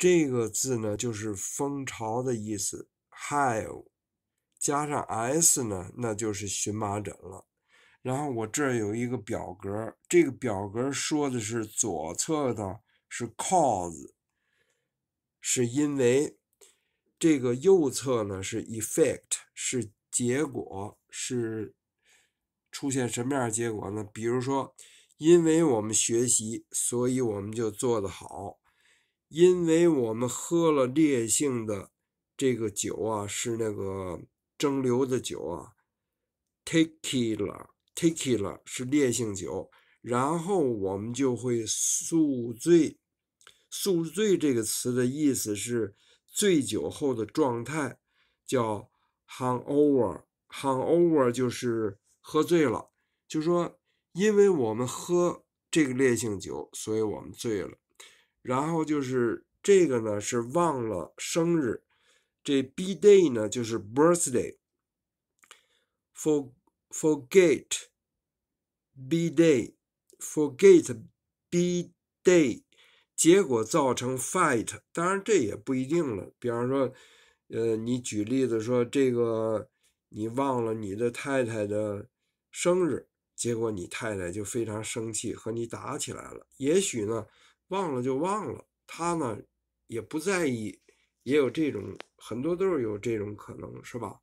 这个字呢，就是蜂巢的意思。have 加上 s 呢，那就是荨麻疹了。然后我这儿有一个表格，这个表格说的是左侧的是 cause，是因为这个右侧呢是 effect，是结果，是出现什么样的结果呢？比如说，因为我们学习，所以我们就做得好。因为我们喝了烈性的这个酒啊，是那个蒸馏的酒啊，tequila，tequila 是烈性酒，然后我们就会宿醉。宿醉这个词的意思是醉酒后的状态，叫 hangover，hangover 就是喝醉了。就说因为我们喝这个烈性酒，所以我们醉了。然后就是这个呢，是忘了生日，这 b day 呢就是 birthday，for forget b day，forget b day，结果造成 fight。当然这也不一定了，比方说，呃，你举例子说这个，你忘了你的太太的生日，结果你太太就非常生气，和你打起来了。也许呢。忘了就忘了，他呢也不在意，也有这种，很多都是有这种可能，是吧？